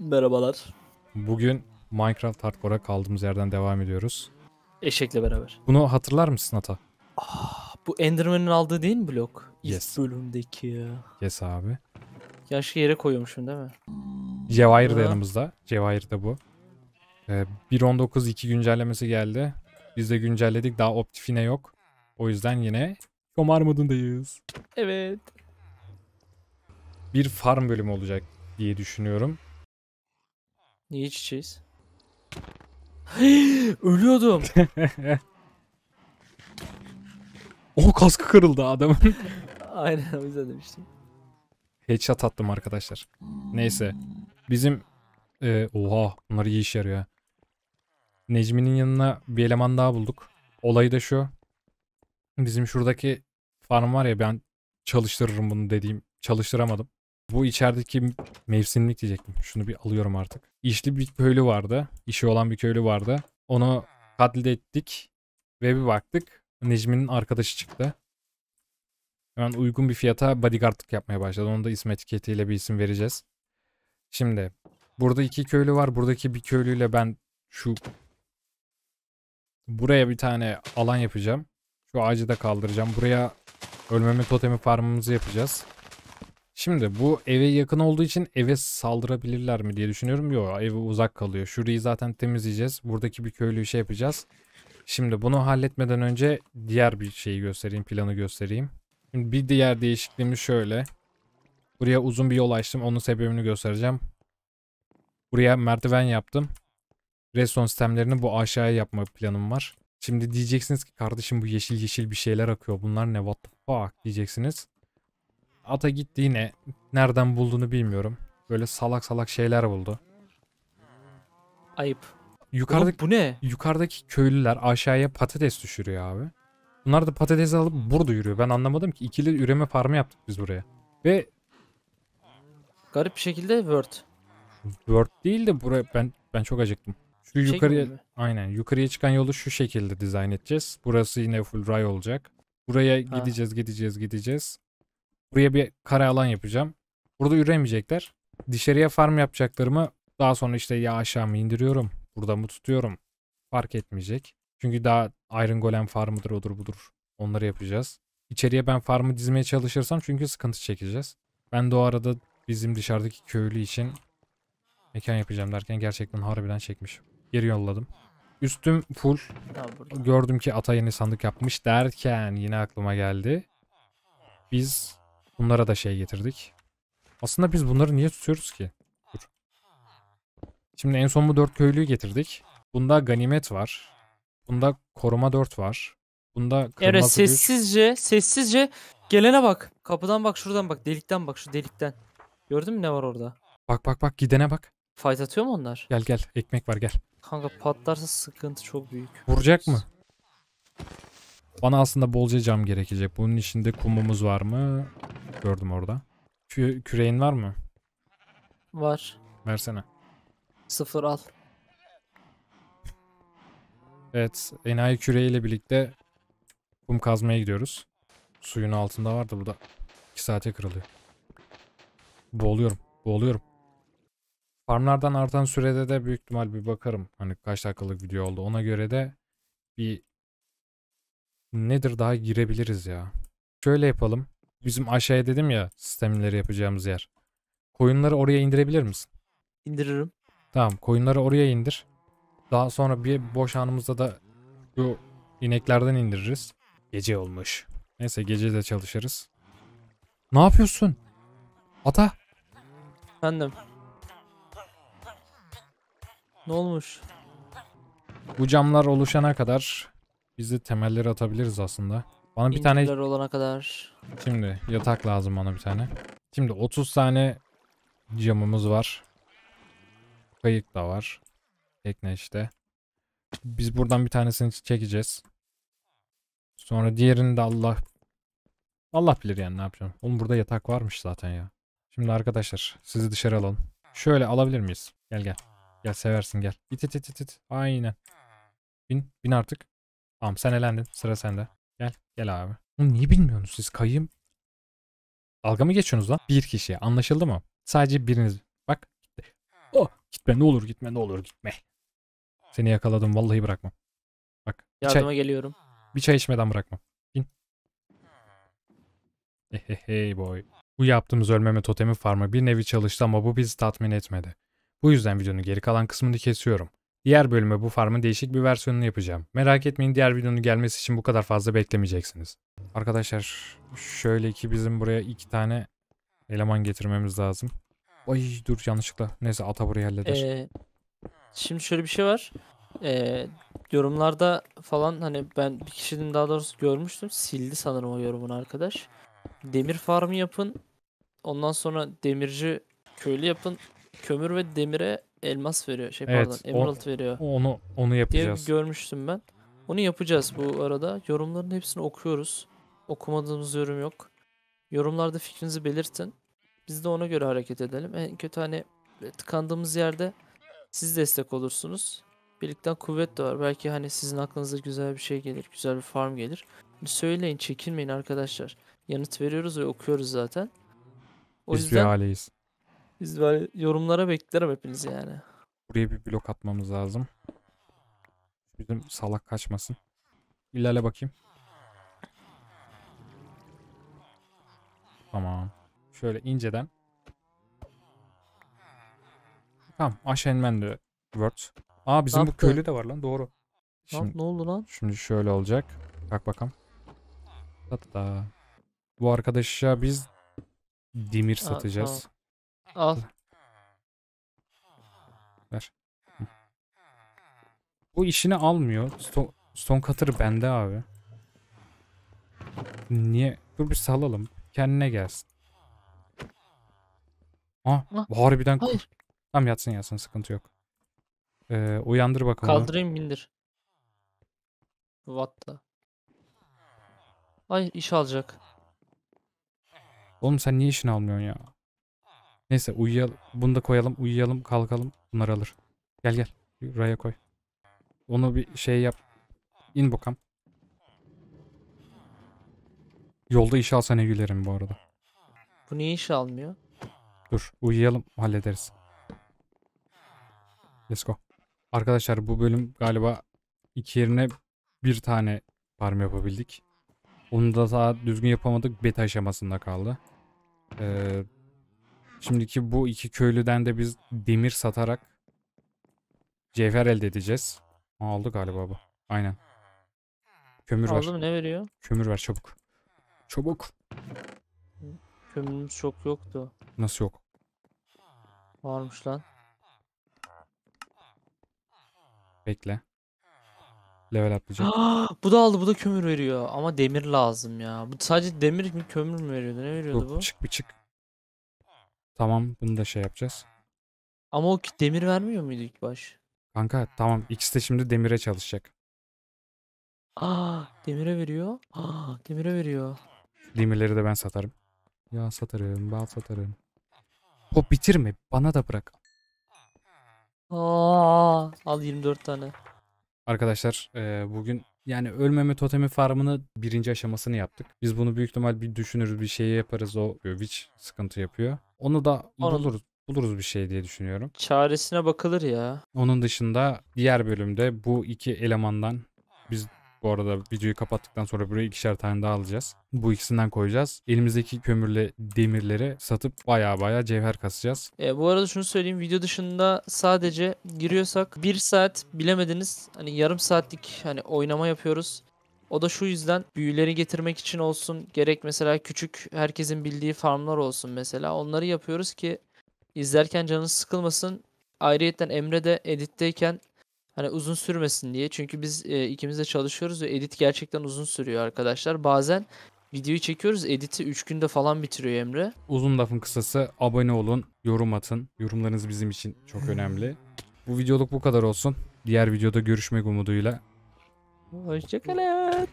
Merhabalar. Bugün Minecraft Hardcore'a kaldığımız yerden devam ediyoruz. Eşekle beraber. Bunu hatırlar mısın Ata? Ah, bu Enderman'ın aldığı değil mi blok? Yes. İlk bölümdeki ya. Yes abi. Yaşlı yere koyuyormuşum değil mi? Cevahir de yanımızda. Cevahir de bu. Ee, 1.19.2 güncellemesi geldi. Biz de güncelledik. Daha Optifine yok. O yüzden yine Komar modundayız. Evet. Bir farm bölümü olacak diye düşünüyorum. Niye iç Ölüyordum. o kaskı kırıldı adamın. Aynen o yüzden demiştim. Headshot attım arkadaşlar. Neyse. Bizim... E, oha bunlar iyi iş yarıyor. Necmi'nin yanına bir eleman daha bulduk. Olayı da şu. Bizim şuradaki farm var ya ben çalıştırırım bunu dediğim. Çalıştıramadım. Bu içerideki mevsimlik diyecektim. Şunu bir alıyorum artık. İşli bir köylü vardı. İşi olan bir köylü vardı. Onu katlettik. Ve bir baktık. Necmi'nin arkadaşı çıktı. Hemen uygun bir fiyata bodyguardlık yapmaya başladı. Onu da isim etiketiyle bir isim vereceğiz. Şimdi burada iki köylü var. Buradaki bir köylüyle ben şu buraya bir tane alan yapacağım. Şu ağacı da kaldıracağım. Buraya ölmeme totemi farmımızı yapacağız. Şimdi bu eve yakın olduğu için eve saldırabilirler mi diye düşünüyorum. Yok eve uzak kalıyor. Şurayı zaten temizleyeceğiz. Buradaki bir köylüyü şey yapacağız. Şimdi bunu halletmeden önce diğer bir şeyi göstereyim. Planı göstereyim. Şimdi bir diğer değişikliğimiz şöyle. Buraya uzun bir yol açtım. Onun sebebini göstereceğim. Buraya merdiven yaptım. Reson sistemlerini bu aşağıya yapma planım var. Şimdi diyeceksiniz ki kardeşim bu yeşil yeşil bir şeyler akıyor. Bunlar ne what the fuck diyeceksiniz. Ata gitti yine. Nereden bulduğunu bilmiyorum. Böyle salak salak şeyler buldu. Ayıp. Yukarıdaki, Oğlum bu ne? Yukarıdaki köylüler aşağıya patates düşürüyor abi. Bunlar da patates alıp burada yürüyor. Ben anlamadım ki ikili üreme farmı yaptık biz buraya. Ve garip bir şekilde word. Word değil de buraya ben ben çok acıktım. Şu şey yukarıya gibi. aynen yukarıya çıkan yolu şu şekilde dizayn edeceğiz. Burası yine full ray olacak. Buraya ha. gideceğiz, gideceğiz, gideceğiz. Buraya bir kare alan yapacağım. Burada üremeyecekler. Dışarıya farm yapacaklarımı daha sonra işte ya aşağı mı indiriyorum. Burada mı tutuyorum. Fark etmeyecek. Çünkü daha Iron Golem farmıdır odur budur. Onları yapacağız. İçeriye ben farmı dizmeye çalışırsam çünkü sıkıntı çekeceğiz. Ben de o arada bizim dışarıdaki köylü için mekan yapacağım derken gerçekten harbiden çekmiş. Geri yolladım. Üstüm full. Gördüm ki ata yeni sandık yapmış derken yine aklıma geldi. Biz Bunlara da şey getirdik. Aslında biz bunları niye tutuyoruz ki? Dur. Şimdi en son bu dört köylüyü getirdik. Bunda ganimet var. Bunda koruma dört var. Bunda kırmızı Eren sessizce, sessizce gelene bak. Kapıdan bak, şuradan bak, delikten bak, şu delikten. Gördün mü ne var orada? Bak bak bak, gidene bak. Fight atıyor mu onlar? Gel gel, ekmek var gel. Kanka patlarsa sıkıntı çok büyük. Vuracak mı? Bana aslında bolca cam gerekecek. Bunun içinde kumumuz var mı? gördüm orada. Kü küreğin var mı? Var. Versene. Sıfır al. Evet, enayi küreğiyle birlikte kum kazmaya gidiyoruz. Suyun altında vardı bu da. 2 saate kırılıyor. Boğuluyorum, boğuluyorum. Farmlardan artan sürede de büyük ihtimal bir bakarım. Hani kaç dakikalık video oldu. Ona göre de bir nedir daha girebiliriz ya. Şöyle yapalım. Bizim aşağıya dedim ya sistemleri yapacağımız yer. Koyunları oraya indirebilir misin? İndiririm. Tamam koyunları oraya indir. Daha sonra bir boş anımızda da bu ineklerden indiririz. Gece olmuş. Neyse gece de çalışırız. Ne yapıyorsun? Ata. Efendim. Ne olmuş? Bu camlar oluşana kadar biz de temelleri atabiliriz aslında. Bana bir tane olana kadar. şimdi yatak lazım bana bir tane. Şimdi 30 tane camımız var. Kayık da var. Tekne işte. Biz buradan bir tanesini çekeceğiz. Sonra diğerini de Allah Allah bilir yani ne yapacağım. Oğlum burada yatak varmış zaten ya. Şimdi arkadaşlar sizi dışarı alalım. Şöyle alabilir miyiz? Gel gel. Gel seversin gel. İt it it it. it. Aynen. Bin. Bin artık. Tamam sen elendin. Sıra sende. Gel. Gel abi. Oğlum niye bilmiyorsunuz siz kayayım? Dalga mı geçiyorsunuz lan? Bir kişi. Anlaşıldı mı? Sadece biriniz. Bak. Gitti. Oh. Gitme ne olur gitme ne olur gitme. Seni yakaladım vallahi bırakmam. Bak. Yardıma çay, geliyorum. Bir çay içmeden bırakmam. Bin. Eh, eh, hey, boy. Bu yaptığımız ölmeme totemi farmı bir nevi çalıştı ama bu bizi tatmin etmedi. Bu yüzden videonun geri kalan kısmını kesiyorum. Diğer bölüme bu farmın değişik bir versiyonunu yapacağım. Merak etmeyin diğer videonun gelmesi için bu kadar fazla beklemeyeceksiniz. Arkadaşlar şöyle ki bizim buraya iki tane eleman getirmemiz lazım. Ay dur yanlışlıkla. Neyse ata burayı halleder. Ee, şimdi şöyle bir şey var. Ee, yorumlarda falan hani ben bir kişinin daha doğrusu görmüştüm. Sildi sanırım o yorumun arkadaş. Demir farmı yapın. Ondan sonra demirci köylü yapın. Kömür ve demire elmas veriyor. Şey evet, pardon emerald o, veriyor. Onu onu yapacağız. Diye görmüştüm ben. Onu yapacağız bu arada. Yorumların hepsini okuyoruz. Okumadığımız yorum yok. Yorumlarda fikrinizi belirtin. Biz de ona göre hareket edelim. En kötü hani e, tıkandığımız yerde siz destek olursunuz. Birlikten kuvvet de var. Belki hani sizin aklınıza güzel bir şey gelir. Güzel bir farm gelir. Hani söyleyin çekinmeyin arkadaşlar. Yanıt veriyoruz ve okuyoruz zaten. O Biz yüzden bir aileyiz. Biz böyle yorumlara beklerim hepiniz yani. Buraya bir blok atmamız lazım. Bizim salak kaçmasın. İlerle bakayım. Tamam. Şöyle inceden. Tamam. Aşağı inmen de Word. Aa bizim bu köylü de var lan. Doğru. Şimdi, ne oldu lan? Şimdi şöyle olacak. Bak bakalım. da. bu arkadaşa biz demir satacağız. Al. Ver. Bu işini almıyor. Stone, stone Cutter bende abi. Niye? Dur bir salalım. Kendine gelsin. Ah, ha, ah. harbiden kur. Hayır. Tamam yatsın yatsın sıkıntı yok. Ee, uyandır bakalım. Kaldırayım bindir. Vatta. Ay iş alacak. Oğlum sen niye işini almıyorsun ya? Neyse uyuyalım. Bunu da koyalım. Uyuyalım kalkalım. Bunları alır. Gel gel. Raya koy. Onu bir şey yap. İn bakam. Yolda iş alsa gülerim bu arada. Bu niye iş almıyor? Dur uyuyalım hallederiz. Let's go. Arkadaşlar bu bölüm galiba iki yerine bir tane farm yapabildik. Onu da daha düzgün yapamadık. Beta aşamasında kaldı. Ee, Şimdiki bu iki köylüden de biz demir satarak cevher elde edeceğiz. Aa, aldı galiba bu. Aynen. Kömür ver. Aldım ne veriyor? Kömür ver çabuk. Çabuk. Kömürümüz çok yoktu. Nasıl yok? Varmış lan. Bekle. Level atlayacağım. bu da aldı bu da kömür veriyor. Ama demir lazım ya. Bu sadece demir mi kömür mü veriyordu? Ne veriyordu Yok, bu? Çık bir çık. Tamam bunu da şey yapacağız. Ama o demir vermiyor muydu ilk baş? Kanka tamam ikisi de şimdi demire çalışacak. Aa demire veriyor. Aa demire veriyor. Demirleri de ben satarım. Ya satarım, bal satarım. Hop bitirme, bana da bırak. Aa, al 24 tane. Arkadaşlar e, bugün yani ölmeme totemi farmını birinci aşamasını yaptık. Biz bunu büyük ihtimal bir düşünürüz bir şey yaparız o witch sıkıntı yapıyor. Onu da Onun- buluruz. Buluruz bir şey diye düşünüyorum. Çaresine bakılır ya. Onun dışında diğer bölümde bu iki elemandan biz bu arada videoyu kapattıktan sonra buraya ikişer tane daha alacağız. Bu ikisinden koyacağız. Elimizdeki kömürle demirleri satıp baya baya cevher kasacağız. E, bu arada şunu söyleyeyim video dışında sadece giriyorsak bir saat bilemediniz hani yarım saatlik hani oynama yapıyoruz. O da şu yüzden büyüleri getirmek için olsun gerek mesela küçük herkesin bildiği farmlar olsun mesela onları yapıyoruz ki izlerken canınız sıkılmasın. Ayrıyeten Emre de editteyken hani uzun sürmesin diye. Çünkü biz e, ikimiz de çalışıyoruz ve edit gerçekten uzun sürüyor arkadaşlar. Bazen videoyu çekiyoruz editi 3 günde falan bitiriyor Emre. Uzun lafın kısası abone olun, yorum atın. Yorumlarınız bizim için çok önemli. Bu videoluk bu kadar olsun. Diğer videoda görüşmek umuduyla. Hoşçakalın.